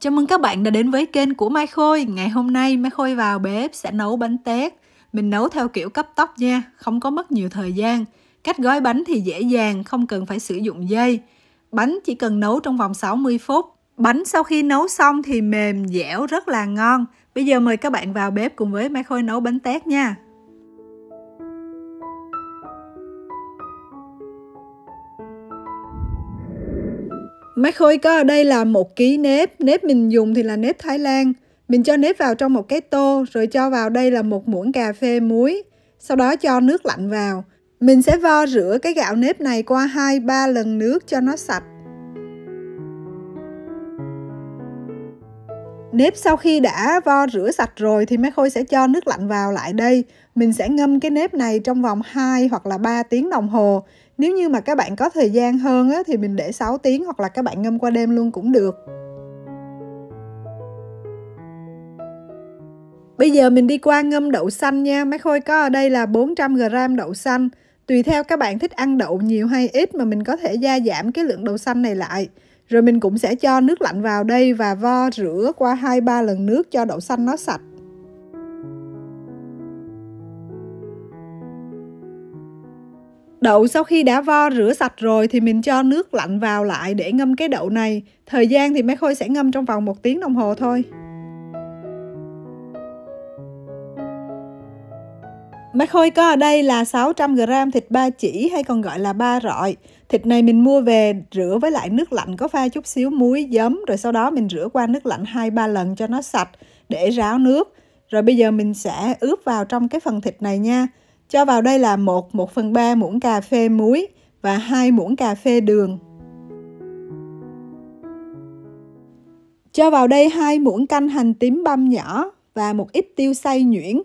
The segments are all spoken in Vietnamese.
Chào mừng các bạn đã đến với kênh của Mai Khôi. Ngày hôm nay Mai Khôi vào bếp sẽ nấu bánh tét. Mình nấu theo kiểu cấp tốc nha, không có mất nhiều thời gian. Cách gói bánh thì dễ dàng, không cần phải sử dụng dây. Bánh chỉ cần nấu trong vòng 60 phút. Bánh sau khi nấu xong thì mềm, dẻo, rất là ngon. Bây giờ mời các bạn vào bếp cùng với Mai Khôi nấu bánh tét nha. Mạch khôi có ở đây là một ký nếp, nếp mình dùng thì là nếp Thái Lan. Mình cho nếp vào trong một cái tô, rồi cho vào đây là một muỗng cà phê muối. Sau đó cho nước lạnh vào. Mình sẽ vo rửa cái gạo nếp này qua 2-3 lần nước cho nó sạch. Nếp sau khi đã vo rửa sạch rồi thì Mé Khôi sẽ cho nước lạnh vào lại đây. Mình sẽ ngâm cái nếp này trong vòng 2 hoặc là 3 tiếng đồng hồ nếu như mà các bạn có thời gian hơn á, thì mình để 6 tiếng hoặc là các bạn ngâm qua đêm luôn cũng được Bây giờ mình đi qua ngâm đậu xanh nha. Mấy Khôi có ở đây là 400g đậu xanh. Tùy theo các bạn thích ăn đậu nhiều hay ít mà mình có thể gia giảm cái lượng đậu xanh này lại. Rồi mình cũng sẽ cho nước lạnh vào đây và vo rửa qua 2-3 lần nước cho đậu xanh nó sạch. Đậu sau khi đã vo rửa sạch rồi thì mình cho nước lạnh vào lại để ngâm cái đậu này. Thời gian thì máy khôi sẽ ngâm trong vòng 1 tiếng đồng hồ thôi. Máy khôi có ở đây là 600g thịt ba chỉ hay còn gọi là ba rọi. Thịt này mình mua về rửa với lại nước lạnh có pha chút xíu muối, giấm rồi sau đó mình rửa qua nước lạnh 2-3 lần cho nó sạch để ráo nước. Rồi bây giờ mình sẽ ướp vào trong cái phần thịt này nha. Cho vào đây là 1 1 phần 3 muỗng cà phê muối và 2 muỗng cà phê đường. Cho vào đây 2 muỗng canh hành tím băm nhỏ và một ít tiêu xay nhuyễn.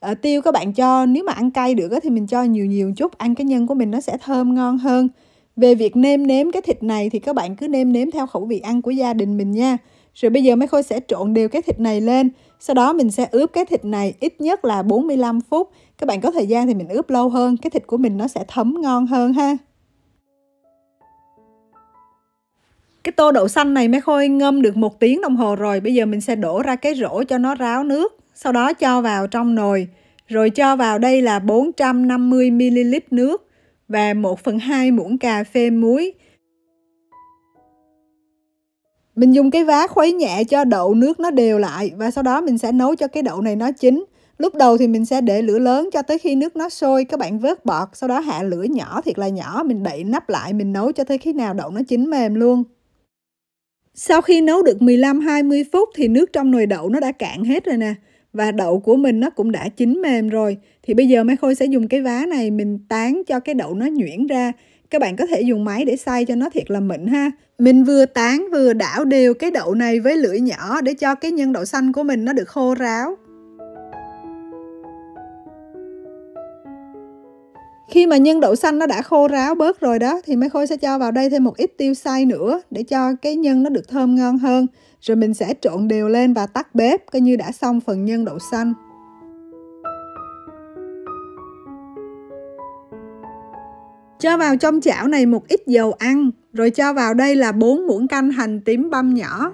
Ở ờ, tiêu các bạn cho nếu mà ăn cay được thì mình cho nhiều nhiều chút, ăn cái nhân của mình nó sẽ thơm ngon hơn. Về việc nêm nếm cái thịt này thì các bạn cứ nêm nếm theo khẩu vị ăn của gia đình mình nha. Rồi bây giờ mấy Khôi sẽ trộn đều cái thịt này lên sau đó mình sẽ ướp cái thịt này ít nhất là 45 phút. Các bạn có thời gian thì mình ướp lâu hơn, cái thịt của mình nó sẽ thấm ngon hơn ha. Cái tô đậu xanh này mới khôi ngâm được một tiếng đồng hồ rồi. Bây giờ mình sẽ đổ ra cái rổ cho nó ráo nước. Sau đó cho vào trong nồi. Rồi cho vào đây là 450ml nước và 1 phần 2 muỗng cà phê muối. Mình dùng cái vá khuấy nhẹ cho đậu nước nó đều lại và sau đó mình sẽ nấu cho cái đậu này nó chín. Lúc đầu thì mình sẽ để lửa lớn cho tới khi nước nó sôi các bạn vớt bọt, sau đó hạ lửa nhỏ thiệt là nhỏ, mình đậy nắp lại mình nấu cho tới khi nào đậu nó chín mềm luôn. Sau khi nấu được 15-20 phút thì nước trong nồi đậu nó đã cạn hết rồi nè và đậu của mình nó cũng đã chín mềm rồi. Thì bây giờ Mai Khôi sẽ dùng cái vá này mình tán cho cái đậu nó nhuyễn ra các bạn có thể dùng máy để xay cho nó thiệt là mịn ha mình vừa tán vừa đảo đều cái đậu này với lưỡi nhỏ để cho cái nhân đậu xanh của mình nó được khô ráo Khi mà nhân đậu xanh nó đã khô ráo bớt rồi đó thì mấy Khôi sẽ cho vào đây thêm một ít tiêu xay nữa để cho cái nhân nó được thơm ngon hơn. Rồi mình sẽ trộn đều lên và tắt bếp coi như đã xong phần nhân đậu xanh. Cho vào trong chảo này một ít dầu ăn, rồi cho vào đây là 4 muỗng canh hành tím băm nhỏ.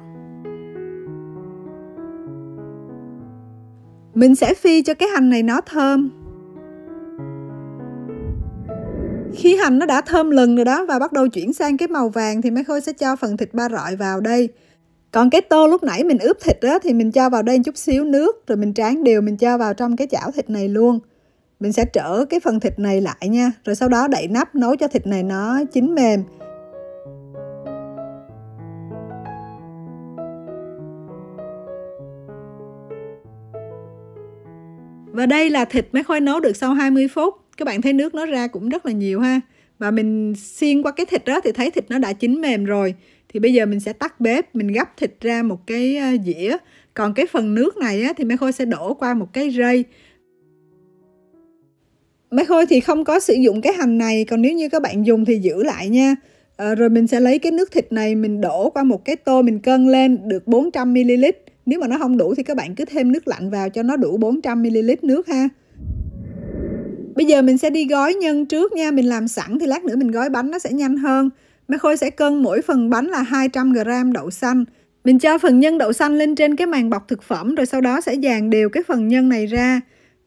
Mình sẽ phi cho cái hành này nó thơm. Khi hành nó đã thơm lần rồi đó và bắt đầu chuyển sang cái màu vàng thì mấy Khôi sẽ cho phần thịt ba rọi vào đây. Còn cái tô lúc nãy mình ướp thịt đó thì mình cho vào đây chút xíu nước rồi mình tráng đều mình cho vào trong cái chảo thịt này luôn mình sẽ trở cái phần thịt này lại nha rồi sau đó đậy nắp nấu cho thịt này nó chín mềm Và đây là thịt máy khoai nấu được sau 20 phút. Các bạn thấy nước nó ra cũng rất là nhiều ha. Và mình xiên qua cái thịt đó thì thấy thịt nó đã chín mềm rồi. Thì bây giờ mình sẽ tắt bếp, mình gấp thịt ra một cái ờ, dĩa. Còn cái phần nước này á, thì máy khôi sẽ đổ qua một cái rây Mai Khôi thì không có sử dụng cái hành này còn nếu như các bạn dùng thì giữ lại nha à, rồi mình sẽ lấy cái nước thịt này mình đổ qua một cái tô mình cân lên được 400ml nếu mà nó không đủ thì các bạn cứ thêm nước lạnh vào cho nó đủ 400ml nước ha Bây giờ mình sẽ đi gói nhân trước nha, mình làm sẵn thì lát nữa mình gói bánh nó sẽ nhanh hơn. Mai Khôi sẽ cân mỗi phần bánh là 200g đậu xanh. Mình cho phần nhân đậu xanh lên trên cái màng bọc thực phẩm rồi sau đó sẽ dàn đều cái phần nhân này ra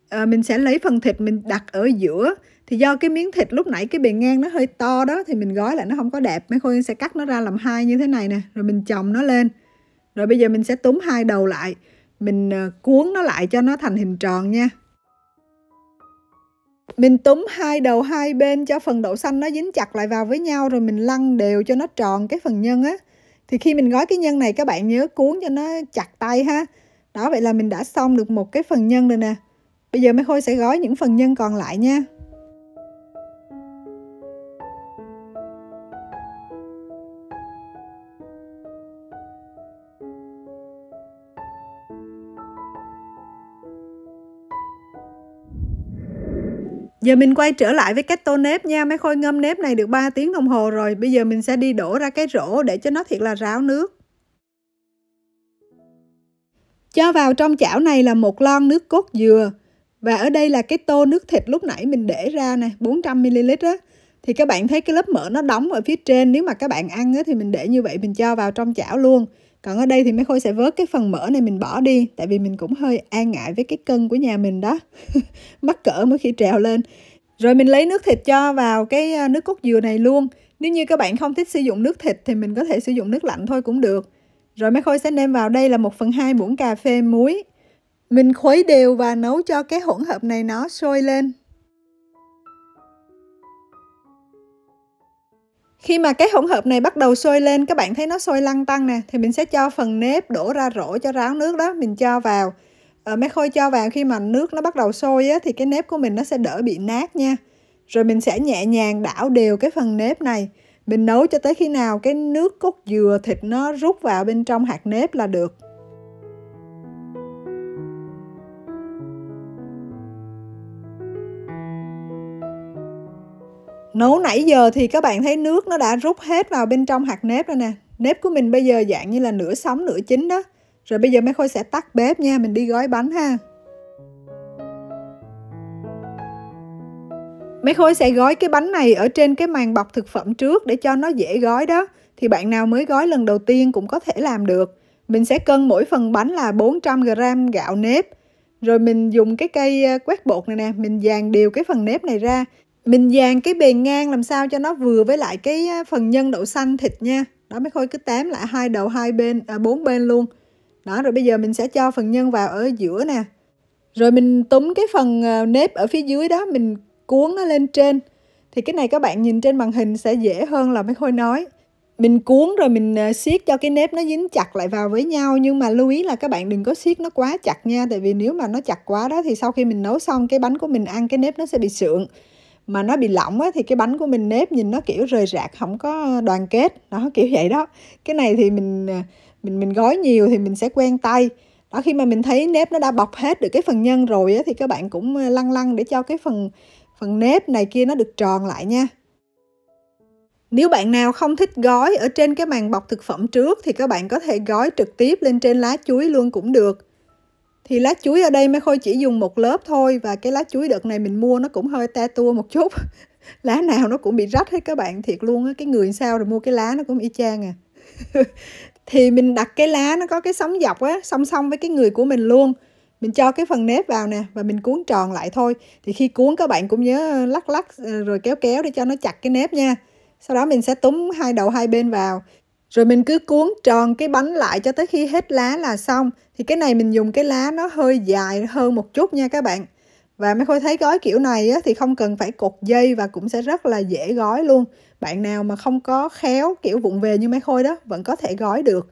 à, mình sẽ lấy phần thịt mình đặt ở giữa thì do cái miếng thịt lúc nãy cái bề ngang nó hơi to đó thì mình gói lại nó không có đẹp mấy khôi sẽ cắt nó ra làm hai như thế này nè rồi mình chồng nó lên rồi bây giờ mình sẽ túm hai đầu lại mình ờ, cuốn nó lại cho nó thành hình tròn nha mình túm hai đầu hai bên cho phần đậu xanh nó dính chặt lại vào với nhau rồi mình lăn đều cho nó tròn cái phần nhân á thì khi mình gói cái nhân này các bạn nhớ cuốn cho nó chặt tay ha đó vậy là mình đã xong được một cái phần nhân rồi nè Bây giờ mấy Khôi sẽ gói những phần nhân còn lại nha. Giờ mình quay trở lại với cách tô nếp nha. Mấy khôi ngâm nếp này được 3 tiếng đồng hồ rồi. Bây giờ mình sẽ đi đổ ra cái rổ để cho nó thiệt là ráo nước. Cho vào trong chảo này là một lon nước cốt dừa và ở đây là cái tô nước thịt lúc nãy mình để ra nè 400ml á thì các bạn thấy cái lớp mỡ nó đóng ở phía trên nếu mà các bạn ăn á, thì mình để như vậy mình cho vào trong chảo luôn còn ở đây thì mấy khôi sẽ vớt cái phần mỡ này mình bỏ đi tại vì mình cũng hơi an e ngại với cái cân của nhà mình đó mắc cỡ mới khi trèo lên rồi mình lấy nước thịt cho vào cái à, nước cốt dừa này luôn nếu như các bạn không thích sử dụng nước thịt thì mình có thể sử dụng nước lạnh thôi cũng được rồi mấy khôi sẽ nêm vào đây là 1 phần 2 muỗng cà phê muối mình khuấy đều và nấu cho cái hỗn hợp này nó sôi lên. Khi mà cái hỗn hợp này bắt đầu sôi lên, các bạn thấy nó sôi lăn tăng nè, thì mình sẽ cho phần nếp đổ ra rổ cho ráo nước đó, mình cho vào. Ờ, mấy khôi cho vào khi mà nước nó bắt đầu sôi á, thì cái nếp của mình nó sẽ đỡ bị nát nha. Rồi mình sẽ nhẹ nhàng đảo đều cái phần nếp này. Mình nấu cho tới khi nào cái nước cốt dừa thịt nó rút vào bên trong hạt nếp là được. nấu nãy giờ thì các bạn thấy nước nó đã rút hết vào bên trong hạt nếp rồi nè nếp của mình bây giờ dạng như là nửa sống nửa chín đó rồi bây giờ mấy khôi sẽ tắt bếp nha mình đi gói bánh ha Mấy khôi sẽ gói cái bánh này ở trên cái màng bọc thực phẩm trước để cho nó dễ gói đó. Thì bạn nào mới gói lần đầu tiên cũng có thể làm được. Mình sẽ cân mỗi phần bánh là 400g gạo nếp. Rồi mình dùng cái cây ờ, quét bột này nè, mình dàn đều cái phần nếp này ra mình dàn cái bề ngang làm sao cho nó vừa với lại cái phần nhân đậu xanh thịt nha đó mới khôi cứ tám lại hai đầu hai bên à, bốn bên luôn đó rồi bây giờ mình sẽ cho phần nhân vào ở giữa nè rồi mình túm cái phần à, nếp ở phía dưới đó mình cuốn nó lên trên thì cái này các bạn nhìn trên màn hình sẽ dễ hơn là mấy khôi nói mình cuốn rồi mình à, siết cho cái nếp nó dính chặt lại vào với nhau nhưng mà lưu ý là các bạn đừng có siết nó quá chặt nha tại vì nếu mà nó chặt quá đó thì sau khi mình nấu xong cái bánh của mình ăn cái nếp nó sẽ bị sượng mà nó bị lỏng á thì cái bánh của mình nếp nhìn nó kiểu rời rạc không có đoàn kết đó kiểu vậy đó cái này thì mình à, mình mình gói nhiều thì mình sẽ quen tay đó khi mà mình thấy nếp nó đã bọc hết được cái phần nhân rồi á, thì các bạn cũng lăn à, lăn để cho cái phần phần nếp này kia nó được tròn lại nha nếu bạn nào không thích gói ở trên cái màng bọc thực phẩm trước thì các bạn có thể gói trực tiếp lên trên lá chuối luôn cũng được thì lá chuối ở đây mới khôi chỉ dùng một lớp thôi và cái lá chuối đợt này mình mua nó cũng hơi ta tua một chút lá nào nó cũng bị rách hết các bạn thiệt luôn á cái người sao rồi mua cái lá nó cũng y chang à thì mình đặt cái lá nó có cái sóng dọc á song song với cái người của mình luôn mình cho cái phần nếp vào nè và mình cuốn tròn lại thôi thì khi cuốn các bạn cũng nhớ ờ, lắc lắc ờ, rồi kéo kéo để cho nó chặt cái nếp nha sau đó mình sẽ túm hai đầu hai bên vào rồi mình cứ cuốn tròn cái bánh lại cho tới khi hết lá là xong thì cái này mình dùng cái lá nó hơi dài hơn một chút nha các bạn và mấy khôi thấy gói kiểu này á, thì không cần phải cột dây và cũng sẽ rất là dễ gói luôn bạn nào mà không có khéo kiểu vụng về như mấy khôi đó vẫn có thể gói được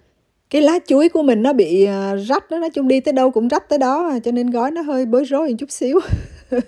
cái lá chuối của mình nó bị à, rách đó nói chung đi tới đâu cũng rách tới đó à, cho nên gói nó hơi bối rối một chút xíu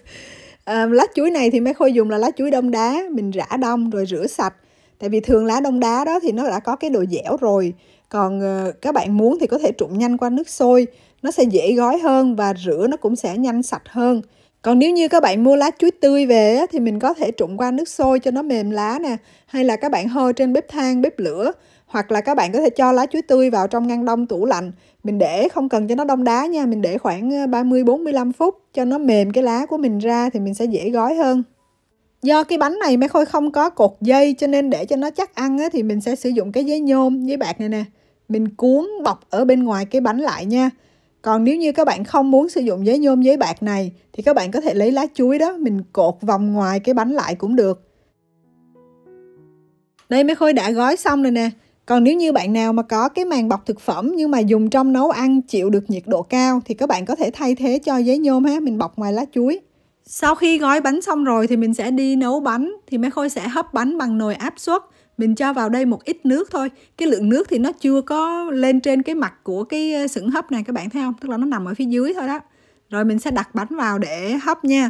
à, lá chuối này thì mấy khôi dùng là lá chuối đông đá mình rã đông rồi rửa sạch tại vì thường lá đông đá đó thì nó đã có cái độ dẻo rồi còn ờ, các bạn muốn thì có thể trụng nhanh qua nước sôi nó sẽ dễ gói hơn và rửa nó cũng sẽ nhanh sạch hơn còn nếu như các bạn mua lá chuối tươi về thì mình có thể trụng qua nước sôi cho nó mềm lá nè hay là các bạn hơ trên bếp than bếp lửa hoặc là các bạn có thể cho lá chuối tươi vào trong ngăn đông tủ lạnh mình để không cần cho nó đông đá nha mình để khoảng 30 ờ, 45 phút cho nó mềm cái lá của mình ra thì mình sẽ dễ gói hơn do cái bánh này mấy khôi không có cột dây cho nên để cho nó chắc ăn á, thì mình sẽ sử dụng cái giấy nhôm giấy bạc này nè mình cuốn bọc ở bên ngoài cái bánh lại nha còn nếu như các bạn không muốn sử dụng giấy nhôm giấy bạc này thì các bạn có thể lấy lá chuối đó mình cột vòng ngoài cái bánh lại cũng được đây mấy khôi đã gói xong rồi nè còn nếu như bạn nào mà có cái màng bọc thực phẩm nhưng mà dùng trong nấu ăn chịu được nhiệt độ cao thì các bạn có thể thay thế cho giấy nhôm ha, mình bọc ngoài lá chuối sau khi gói bánh xong rồi thì mình sẽ đi nấu bánh thì mấy khôi sẽ hấp bánh bằng nồi áp suất mình cho vào đây một ít nước thôi cái lượng nước thì nó chưa có lên trên cái mặt của cái ờ, sửng hấp này các bạn thấy không tức là nó nằm ở phía dưới thôi đó rồi mình sẽ đặt bánh vào để hấp nha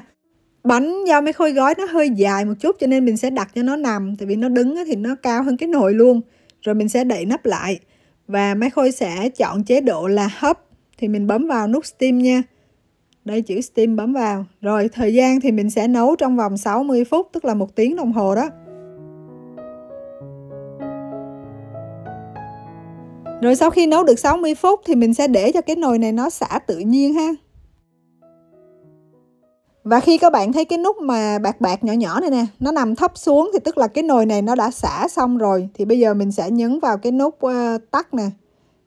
bánh do mấy khôi gói nó hơi dài một chút cho nên mình sẽ đặt cho nó nằm tại vì nó đứng thì nó cao hơn cái nồi luôn rồi mình sẽ đậy nắp lại và mấy khôi sẽ chọn chế độ là hấp thì mình bấm vào nút steam nha đây chữ steam bấm vào rồi thời gian thì mình sẽ nấu trong vòng 60 phút tức là một tiếng đồng hồ đó Rồi sau khi nấu được 60 phút thì mình sẽ để cho cái nồi này nó xả tự nhiên ha. Và khi các bạn thấy cái nút mà bạc bạc nhỏ nhỏ này nè, nó nằm thấp xuống thì tức là cái nồi này nó đã xả xong rồi. Thì bây giờ mình sẽ nhấn vào cái nút uh, tắt nè.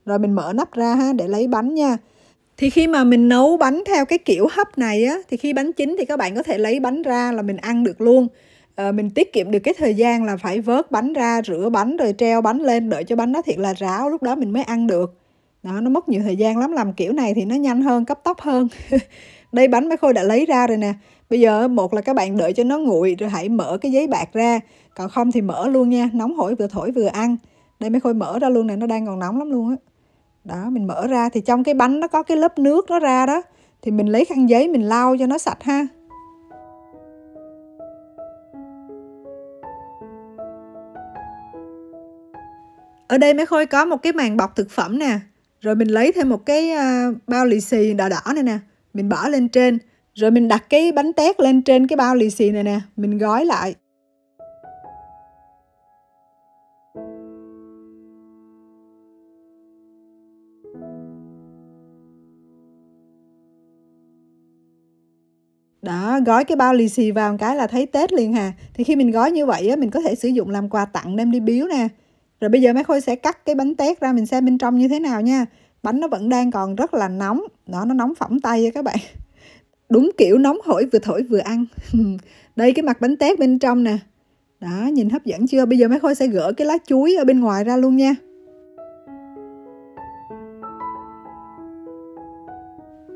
Rồi mình mở nắp ra ha để lấy bánh nha thì khi mà mình nấu bánh theo cái kiểu hấp này á thì khi bánh chín thì các bạn có thể lấy bánh ra là mình ăn được luôn à, mình tiết kiệm được cái thời gian là phải vớt bánh ra rửa bánh rồi treo bánh lên đợi cho bánh nó thiệt là ráo lúc đó mình mới ăn được đó nó mất nhiều thời gian lắm làm kiểu này thì nó nhanh hơn cấp tốc hơn đây bánh mấy khôi đã lấy ra rồi nè bây giờ một là các bạn đợi cho nó nguội rồi hãy mở cái giấy bạc ra còn không thì mở luôn nha nóng hổi vừa thổi vừa ăn đây mấy khôi mở ra luôn nè nó đang còn nóng lắm luôn á đó mình mở ra thì trong cái bánh nó có cái lớp nước nó ra đó thì mình lấy khăn giấy mình lau cho nó sạch ha ở đây mấy khôi có một cái màng bọc thực phẩm nè rồi mình lấy thêm một cái à, bao lì xì đỏ đỏ này nè mình bỏ lên trên rồi mình đặt cái bánh tét lên trên cái bao lì xì này nè mình gói lại đó gói cái bao lì xì vào một cái là thấy tết liền hà thì khi mình gói như vậy á, mình có thể sử dụng làm quà tặng đem đi biếu nè rồi bây giờ mấy khôi sẽ cắt cái bánh tét ra mình xem bên trong như thế nào nha bánh nó vẫn đang còn rất là nóng đó nó nóng phỏng tay các bạn đúng kiểu nóng hổi vừa thổi vừa ăn đây cái mặt bánh tét bên trong nè đó nhìn hấp dẫn chưa bây giờ mấy khôi sẽ gỡ cái lá chuối ở bên ngoài ra luôn nha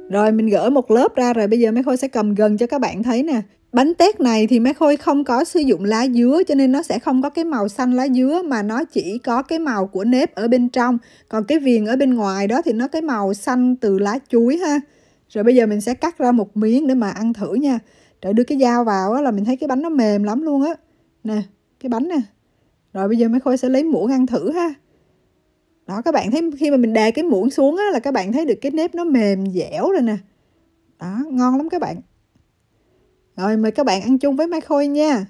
Rồi mình gỡ một lớp ra rồi bây giờ mấy Khôi sẽ cầm gần cho các bạn thấy nè. Bánh tét này thì mấy Khôi không có sử dụng lá dứa cho nên nó sẽ không có cái màu xanh lá dứa mà nó chỉ có cái màu của nếp ở bên trong. Còn cái viền ở bên ngoài đó thì nó cái màu xanh từ lá chuối ha. Rồi bây giờ mình sẽ cắt ra một miếng để mà ăn thử nha. Trời đưa cái dao vào á, là mình thấy cái bánh nó mềm lắm luôn á. Nè, cái bánh nè. Rồi bây giờ mấy Khôi sẽ lấy muỗng ăn thử ha đó các bạn thấy khi mà mình đè cái muỗng xuống á, là các bạn thấy được cái nếp nó mềm dẻo rồi nè đó ngon lắm các bạn rồi mời các bạn ăn chung với mai khôi nha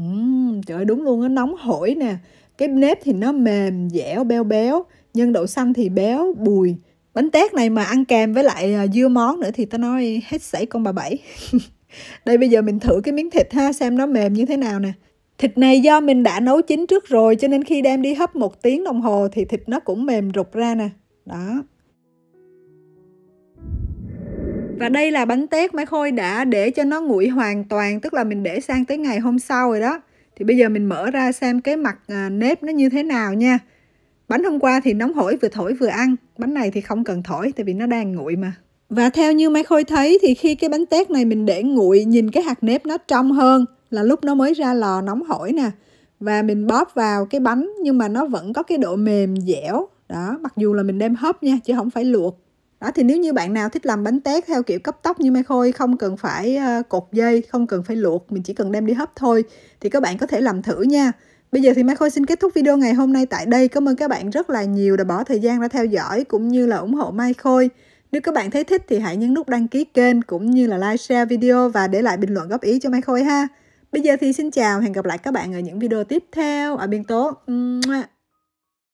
uhm, trời đúng luôn nó nóng hổi nè cái nếp thì nó mềm dẻo béo béo nhân đậu xanh thì béo bùi bánh tét này mà ăn kèm với lại à, dưa món nữa thì tao nói hết sảy con bà bảy đây bây giờ mình thử cái miếng thịt ha xem nó mềm như thế nào nè Thịt này do mình đã nấu chín trước rồi cho nên khi đem đi hấp một tiếng đồng hồ thì thịt nó cũng mềm rụt ra nè. Đó. Và đây là bánh tét máy khôi đã để cho nó nguội hoàn toàn, tức là mình để sang tới ngày hôm sau rồi đó. Thì bây giờ mình mở ra xem cái mặt à, nếp nó như thế nào nha. Bánh hôm qua thì nóng hổi vừa thổi vừa ăn, bánh này thì không cần thổi tại vì nó đang nguội mà. Và theo như máy khôi thấy thì khi cái bánh tét này mình để nguội nhìn cái hạt nếp nó trong hơn, là lúc nó mới ra lò nóng hổi nè và mình bóp vào cái bánh nhưng mà nó vẫn có cái độ mềm dẻo đó mặc dù là mình đem hấp nha chứ không phải luộc đó thì nếu như bạn nào thích làm bánh tét theo kiểu cấp tốc như Mai Khôi không cần phải ờ, cột dây, không cần phải luộc, mình chỉ cần đem đi hấp thôi thì các bạn có thể làm thử nha. Bây giờ thì Mai Khôi xin kết thúc video ngày hôm nay tại đây. Cảm ơn các bạn rất là nhiều đã bỏ thời gian ra theo dõi cũng như là ủng hộ Mai Khôi. Nếu các bạn thấy thích thì hãy nhấn nút đăng ký kênh cũng như là like share video và để lại bình luận góp ý cho Mai Khôi ha. Bây giờ thì xin chào, hẹn gặp lại các bạn ở những video tiếp theo ở Biên Tố.